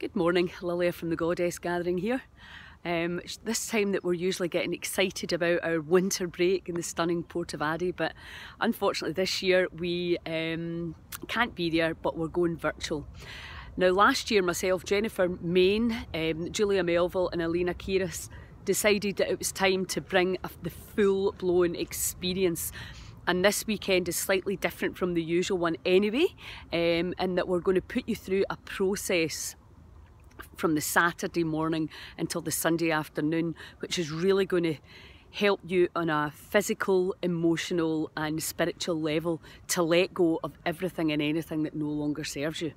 Good morning, Lilia from the Goddess Gathering here. Um, this time that we're usually getting excited about our winter break in the stunning Port of Addy, but unfortunately this year we um, can't be there, but we're going virtual. Now last year myself, Jennifer Main, um, Julia Melville and Alina Kiris decided that it was time to bring a, the full-blown experience and this weekend is slightly different from the usual one anyway um, that we're going to put you through a process from the Saturday morning until the Sunday afternoon, which is really going to help you on a physical, emotional, and spiritual level to let go of everything and anything that no longer serves you.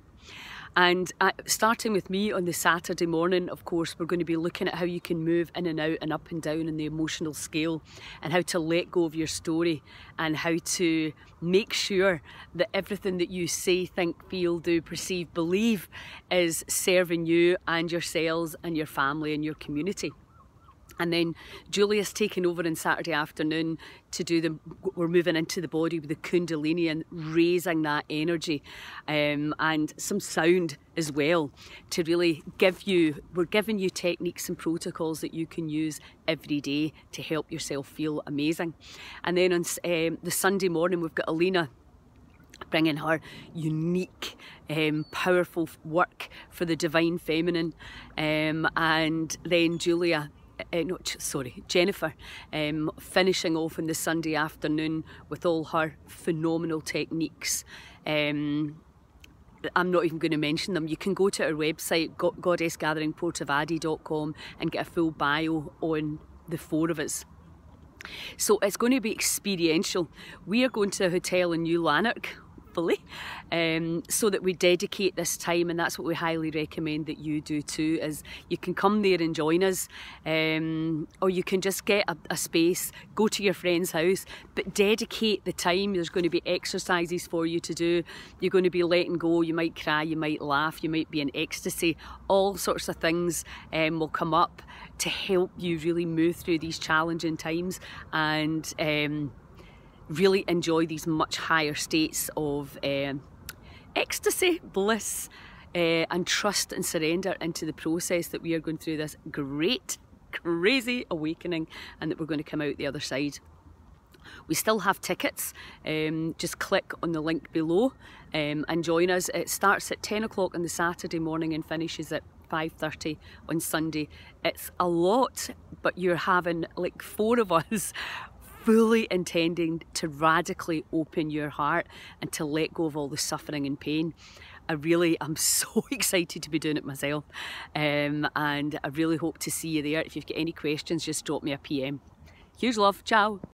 And uh, starting with me on the Saturday morning, of course, we're going to be looking at how you can move in and out and up and down in the emotional scale and how to let go of your story and how to make sure that everything that you say, think, feel, do, perceive, believe is serving you and your and your family and your community and then Julia's taking over on Saturday afternoon to do the we're moving into the body with the kundalini and raising that energy um, and some sound as well to really give you we're giving you techniques and protocols that you can use every day to help yourself feel amazing and then on um, the Sunday morning we've got Alina bringing her unique, um, powerful work for the divine feminine, um, and then Julia uh, no, sorry, Jennifer, um, finishing off in the Sunday afternoon with all her phenomenal techniques. Um, I'm not even going to mention them. You can go to our website, goddessgatheringportavadi.com, and get a full bio on the four of us. So it's going to be experiential. We are going to a hotel in New Lanark hopefully, um, so that we dedicate this time and that's what we highly recommend that you do too is you can come there and join us um, or you can just get a, a space, go to your friend's house but dedicate the time, there's going to be exercises for you to do, you're going to be letting go, you might cry, you might laugh, you might be in ecstasy, all sorts of things um, will come up to help you really move through these challenging times and um, really enjoy these much higher states of um, ecstasy, bliss, uh, and trust and surrender into the process that we are going through this great, crazy awakening and that we're going to come out the other side. We still have tickets, um, just click on the link below um, and join us. It starts at 10 o'clock on the Saturday morning and finishes at 5.30 on Sunday. It's a lot, but you're having like four of us fully intending to radically open your heart and to let go of all the suffering and pain. I really am so excited to be doing it myself um, and I really hope to see you there. If you've got any questions just drop me a PM. Huge love, ciao!